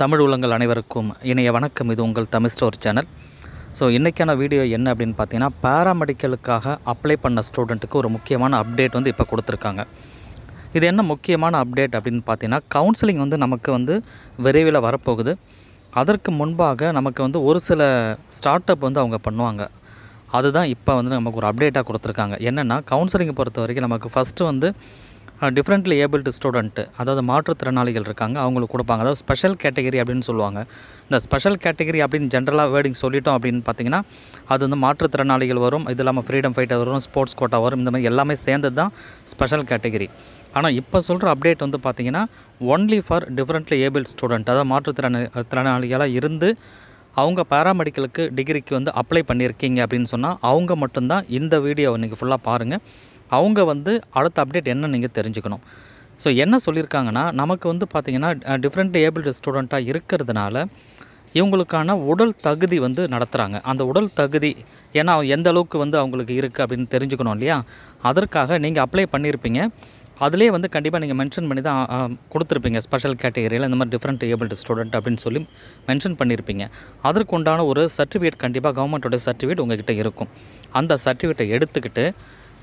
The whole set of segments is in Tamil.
தமிழ் உள்ளங்கள் அனைவருக்கும் இணைய வணக்கம் இது உங்கள் தமிழ் ஸ்டோர் சேனல் ஸோ இன்றைக்கான வீடியோ என்ன அப்படின்னு பார்த்தீங்கன்னா பேராமெடிக்கலுக்காக அப்ளை பண்ண ஸ்டூடெண்ட்டுக்கு ஒரு முக்கியமான அப்டேட் வந்து இப்போ கொடுத்துருக்காங்க இது என்ன முக்கியமான அப்டேட் அப்படின்னு பார்த்தீங்கன்னா கவுன்சிலிங் வந்து நமக்கு வந்து விரைவில் வரப்போகுது அதற்கு முன்பாக நமக்கு வந்து ஒரு சில ஸ்டார்ட் அப் வந்து அவங்க பண்ணுவாங்க அதுதான் இப்போ வந்து நமக்கு ஒரு அப்டேட்டாக கொடுத்துருக்காங்க என்னென்னா கவுன்சிலிங்கை பொறுத்த வரைக்கும் நமக்கு ஃபஸ்ட்டு வந்து டிஃப்ரெண்ட்லி ஏபிள்டு ஸ்டூடெண்ட்டு அதாவது மாற்றுத்திறனாளிகள் இருக்காங்க அவங்களுக்கு கொடுப்பாங்க அதாவது ஸ்பெஷல் கேட்டகரி அப்படின்னு சொல்லுவாங்க இந்த ஸ்பெஷல் கேட்டகரி அப்படின்னு ஜென்ரலாக வேர்டிங் சொல்லிட்டோம் அப்படின்னு பார்த்தீங்கன்னா அது வந்து மாற்றுத்திறனாளிகள் வரும் இது இல்லாமல் ஃப்ரீடம் ஃபைட்டர் வரும் ஸ்போர்ட்ஸ் கோட்டா வரும் இந்த மாதிரி எல்லாமே சேர்ந்தது தான் ஸ்பெஷல் கேட்டகரி ஆனால் இப்போ சொல்கிற அப்டேட் வந்து பார்த்தீங்கன்னா only for differently abled student அதாவது மாற்றுத்திறன திறனாளிகளாக இருந்து அவங்க பேராமெடிக்கலுக்கு டிகிரிக்கு வந்து அப்ளை பண்ணியிருக்கீங்க அப்படின்னு சொன்னால் அவங்க மட்டும்தான் இந்த வீடியோ இன்றைக்கி ஃபுல்லாக பாருங்கள் அவங்க வந்து அடுத்த அப்டேட் என்ன நீங்கள் தெரிஞ்சுக்கணும் ஸோ என்ன சொல்லியிருக்காங்கன்னா நமக்கு வந்து பார்த்திங்கன்னா டிஃப்ரெண்ட் ஏபிள்டு ஸ்டூடெண்ட்டாக இருக்கிறதுனால இவங்களுக்கான உடல் தகுதி வந்து நடத்துகிறாங்க அந்த உடல் தகுதி ஏன்னா எந்த அளவுக்கு வந்து அவங்களுக்கு இருக்குது அப்படின்னு தெரிஞ்சுக்கணும் இல்லையா அதற்காக நீங்கள் அப்ளை பண்ணியிருப்பீங்க அதிலே வந்து கண்டிப்பாக நீங்கள் மென்ஷன் பண்ணி தான் கொடுத்துருப்பீங்க ஸ்பெஷல் கேட்டகரியில் இந்த மாதிரி டிஃப்ரெண்ட் ஏபிள்டு ஸ்டூடெண்ட் அப்படின்னு சொல்லி மென்ஷன் பண்ணியிருப்பீங்க அதற்குண்டான ஒரு சர்டிஃபிகேட் கண்டிப்பாக கவர்மெண்ட்டோட சர்டிஃபிகேட் உங்ககிட்ட இருக்கும் அந்த சர்டிஃபிகேட்டை எடுத்துக்கிட்டு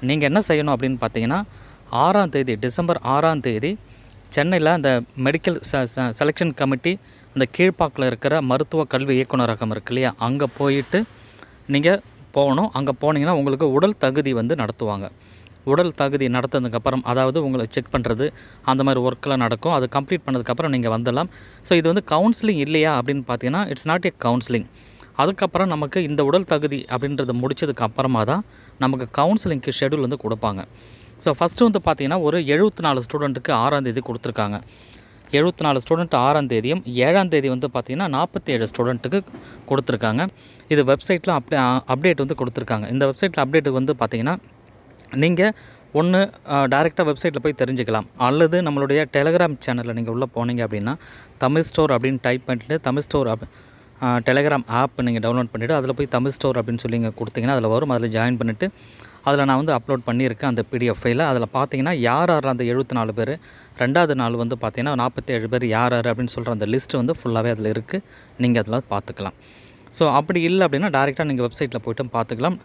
நீங்கள் என்ன செய்யணும் அப்படின்னு பார்த்தீங்கன்னா ஆறாம் தேதி டிசம்பர் ஆறாம் தேதி சென்னையில் அந்த மெடிக்கல் செலெக்ஷன் கமிட்டி அந்த கீழ்ப்பாக்கில் இருக்கிற மருத்துவ கல்வி இயக்குநரகம் இருக்கு இல்லையா அங்கே போயிட்டு நீங்கள் போகணும் அங்கே போனீங்கன்னா உங்களுக்கு உடல் தகுதி வந்து நடத்துவாங்க உடல் தகுதி நடத்ததுக்கப்புறம் அதாவது உங்களை செக் பண்ணுறது அந்த மாதிரி ஒர்க்கெலாம் நடக்கும் அது கம்ப்ளீட் பண்ணதுக்கப்புறம் நீங்கள் வந்துடலாம் ஸோ இது வந்து கவுன்சிலிங் இல்லையா அப்படின்னு பார்த்தீங்கன்னா இட்ஸ் நாட் ஏ கவுன்சிலிங் அதுக்கப்புறம் நமக்கு இந்த உடல் தகுதி அப்படின்றது முடித்ததுக்கு அப்புறமா தான் நமக்கு கவுன்சிலிங்க்கு ஷெடியூல் வந்து கொடுப்பாங்க ஸோ ஃபஸ்ட்டு வந்து பார்த்தீங்கன்னா ஒரு எழுபத்தி நாலு ஸ்டூடெண்ட்டுக்கு ஆறாம் தேதி கொடுத்துருக்காங்க எழுபத்தி நாலு ஸ்டூடெண்ட் ஆறாம் தேதியும் ஏழாம் தேதி வந்து பார்த்திங்கன்னா நாற்பத்தி ஏழு ஸ்டூடெண்ட்டுக்கு கொடுத்துருக்காங்க இது வெப்சைட்டில் அப்டே அப்டேட் வந்து கொடுத்துருக்காங்க இந்த வெப்சைட்டில் அப்டேட்டு வந்து பார்த்திங்கன்னா நீங்கள் ஒன்று டேரெக்டாக வெப்சைட்டில் போய் தெரிஞ்சுக்கலாம் அல்லது நம்மளுடைய டெலகிராம் சேனலில் நீங்கள் உள்ளே போனீங்க அப்படின்னா தமிழ் ஸ்டோர் அப்படின்னு டைப் பண்ணிட்டு Tamil store app Telegram app நீங்கள் டவுன்லோட் பண்ணிவிட்டு அதில் போய் தமிழ் ஸ்டோர் அப்படின்னு சொல்லி இங்கே கொடுத்தீங்கன்னா அதில் வரும் அதில் ஜாயின் பண்ணிவிட்டு அதில் நான் வந்து அப்லோட் பண்ணியிருக்கேன் அந்த பிடிஎஃப் ஃபைலில் அதில் பார்த்தீங்கன்னா யார் யார் அந்த எழுபத்தி நாலு பேர் ரெண்டாவது நாள் வந்து பார்த்தீங்கன்னா நாற்பத்தேழு பேர் யார் யார் அப்படின்னு சொல்கிற அந்த லிஸ்ட்டு வந்து ஃபுல்லாகவே அதில் இருக்குது நீங்கள் அதில் பார்த்துக்கலாம் ஸோ அப்படி இல்லை அப்படின்னா டேரெக்டாக நீங்கள் வெப்சைட்டில் போய்ட்டும் பார்த்துக்கலாம்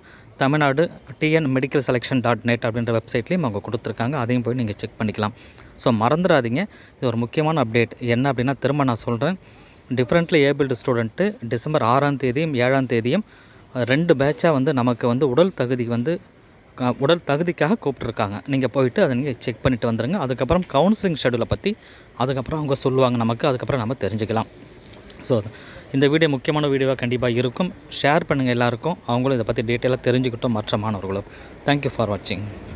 Tamil Nadu TN medical selection dot net அப்படின்ற வெப்சைட்லேயும் அவங்க கொடுத்துருக்காங்க அதையும் போய் நீங்கள் செக் பண்ணிக்கலாம் ஸோ மறந்துடாதீங்க இது ஒரு முக்கியமான அப்டேட் என்ன அப்படின்னா திரும்ப நான் சொல்கிறேன் டிஃப்ரெண்ட்லி ஏபிள்டு ஸ்டூடெண்ட்டு டிசம்பர் ஆறாம் தேதியும் ஏழாம் தேதியும் ரெண்டு பேட்சாக வந்து நமக்கு வந்து உடல் தகுதி வந்து உடல் தகுதிக்காக கூப்பிட்ருக்காங்க நீங்கள் போயிட்டு அதை நீங்கள் செக் பண்ணிவிட்டு வந்துடுங்க அதுக்கப்புறம் கவுன்சிலிங் ஷெடியூலை பற்றி அதுக்கப்புறம் அவங்க சொல்லுவாங்க நமக்கு அதுக்கப்புறம் நம்ம தெரிஞ்சுக்கலாம் ஸோ இந்த வீடியோ முக்கியமான வீடியோவாக கண்டிப்பாக இருக்கும் ஷேர் பண்ணுங்கள் எல்லாருக்கும் அவங்களும் இதை பற்றி டீட்டெயிலாக தெரிஞ்சுக்கிட்டோம் மற்ற மாணவர்களும் தேங்க்யூ ஃபார் வாட்சிங்